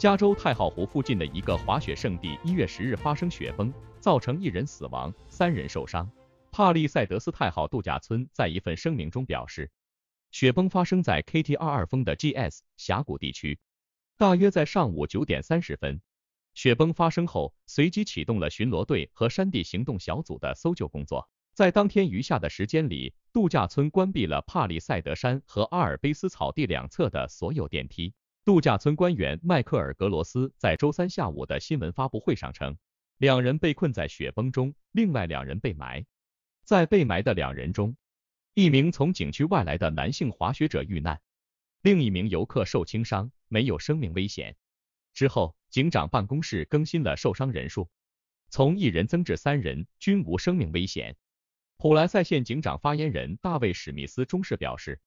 加州太浩湖附近的一个滑雪胜地，一月十日发生雪崩，造成一人死亡，三人受伤。帕利塞德斯太浩度假村在一份声明中表示，雪崩发生在 k t 二二峰的 GS 峡谷地区，大约在上午九点三十分。雪崩发生后，随即启动了巡逻队和山地行动小组的搜救工作。在当天余下的时间里，度假村关闭了帕利塞德山和阿尔卑斯草地两侧的所有电梯。度假村官员迈克尔·格罗斯在周三下午的新闻发布会上称，两人被困在雪崩中，另外两人被埋。在被埋的两人中，一名从景区外来的男性滑雪者遇难，另一名游客受轻伤，没有生命危险。之后，警长办公室更新了受伤人数，从一人增至三人，均无生命危险。普莱赛县警长发言人大卫·史密斯中士表示。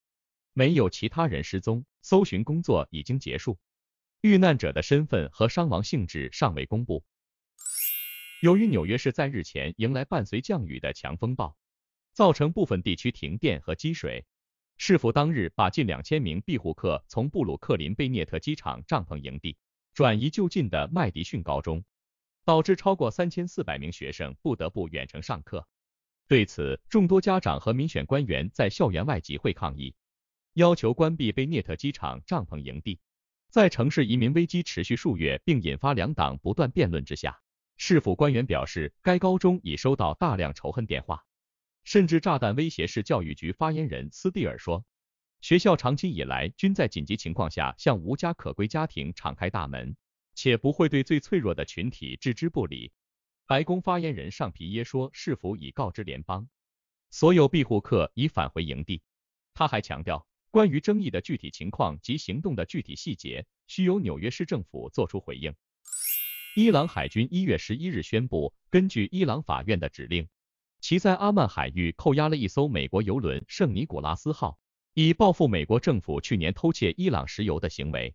没有其他人失踪，搜寻工作已经结束。遇难者的身份和伤亡性质尚未公布。由于纽约市在日前迎来伴随降雨的强风暴，造成部分地区停电和积水，市府当日把近两千名庇护客从布鲁克林贝涅特机场帐篷营地转移就近的麦迪逊高中，导致超过三千四百名学生不得不远程上课。对此，众多家长和民选官员在校园外集会抗议。要求关闭贝涅特机场帐篷营地，在城市移民危机持续数月并引发两党不断辩论之下，市府官员表示，该高中已收到大量仇恨电话，甚至炸弹威胁。市教育局发言人斯蒂尔说，学校长期以来均在紧急情况下向无家可归家庭敞开大门，且不会对最脆弱的群体置之不理。白宫发言人尚皮耶说，市府已告知联邦，所有庇护客已返回营地。他还强调。关于争议的具体情况及行动的具体细节，需由纽约市政府作出回应。伊朗海军一月十一日宣布，根据伊朗法院的指令，其在阿曼海域扣押了一艘美国油轮“圣尼古拉斯号”，以报复美国政府去年偷窃伊朗石油的行为。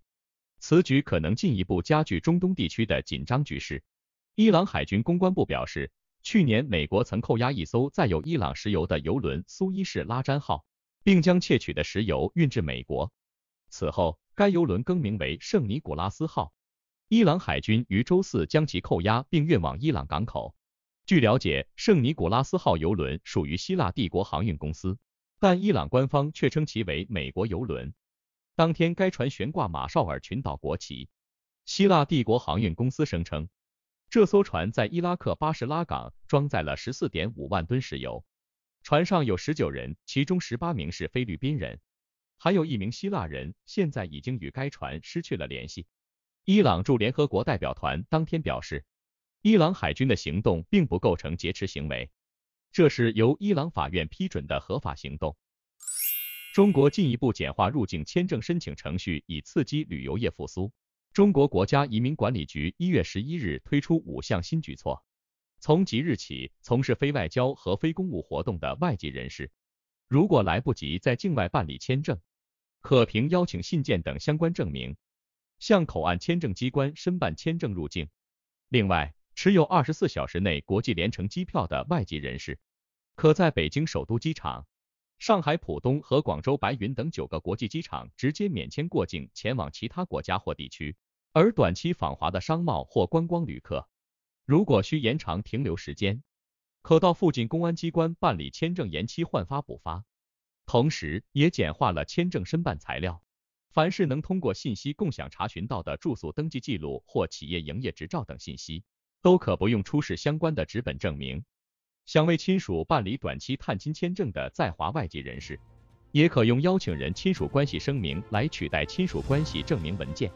此举可能进一步加剧中东地区的紧张局势。伊朗海军公关部表示，去年美国曾扣押一艘载有伊朗石油的油轮“苏伊士拉詹号”。并将窃取的石油运至美国。此后，该油轮更名为圣尼古拉斯号。伊朗海军于周四将其扣押并运往伊朗港口。据了解，圣尼古拉斯号油轮属于希腊帝国航运公司，但伊朗官方却称其为美国油轮。当天，该船悬挂马绍尔群岛国旗。希腊帝国航运公司声称，这艘船在伊拉克巴士拉港装载了十四点五万吨石油。船上有十九人，其中十八名是菲律宾人，还有一名希腊人，现在已经与该船失去了联系。伊朗驻联合国代表团当天表示，伊朗海军的行动并不构成劫持行为，这是由伊朗法院批准的合法行动。中国进一步简化入境签证申请程序，以刺激旅游业复苏。中国国家移民管理局一月十一日推出五项新举措。从即日起，从事非外交和非公务活动的外籍人士，如果来不及在境外办理签证，可凭邀请信件等相关证明，向口岸签证机关申办签证入境。另外，持有二十四小时内国际联程机票的外籍人士，可在北京首都机场、上海浦东和广州白云等九个国际机场直接免签过境前往其他国家或地区。而短期访华的商贸或观光旅客，如果需延长停留时间，可到附近公安机关办理签证延期换发补发。同时，也简化了签证申办材料。凡是能通过信息共享查询到的住宿登记记录或企业营业执照等信息，都可不用出示相关的纸本证明。想为亲属办理短期探亲签证的在华外籍人士，也可用邀请人亲属关系声明来取代亲属关系证明文件。